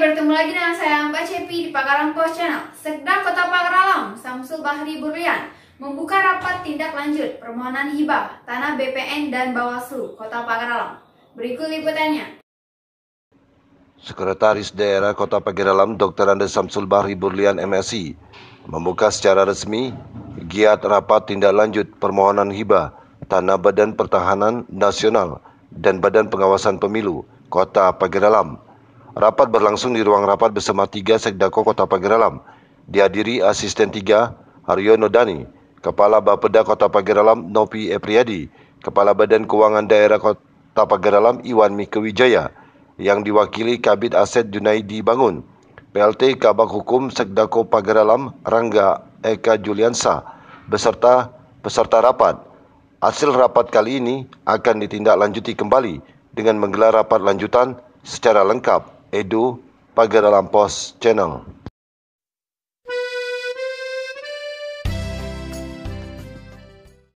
bertemu lagi dengan saya Mbak Cepi di Pakalang Post Channel. Sekda Kota Pagaralam Samsul Bahri Burlian membuka rapat tindak lanjut permohonan hibah tanah BPN dan Bawaslu Kota Pagaralam. Berikut liputannya. Sekretaris Daerah Kota Pagaralam, Dr. Andes Samsul Bahri Burlian MSI membuka secara resmi giat rapat tindak lanjut permohonan hibah tanah Badan Pertahanan Nasional dan Badan Pengawasan Pemilu Kota Pagaralam. Rapat berlangsung di ruang rapat bersama tiga Sekdako Kota Pageralam, dihadiri Asisten tiga Haryono Dani, Kepala Bapeda Kota Pageralam Nopi Epriyadi, Kepala Badan Keuangan Daerah Kota Pageralam Iwan Mikewijaya, yang diwakili Kabit Aset Junaidi Bangun, PLT Kabak Hukum Sekdako Pageralam Rangga Eka Juliansa, beserta peserta rapat. Hasil rapat kali ini akan ditindaklanjuti kembali dengan menggelar rapat lanjutan secara lengkap. Edu pagar Dalam Pos Channel.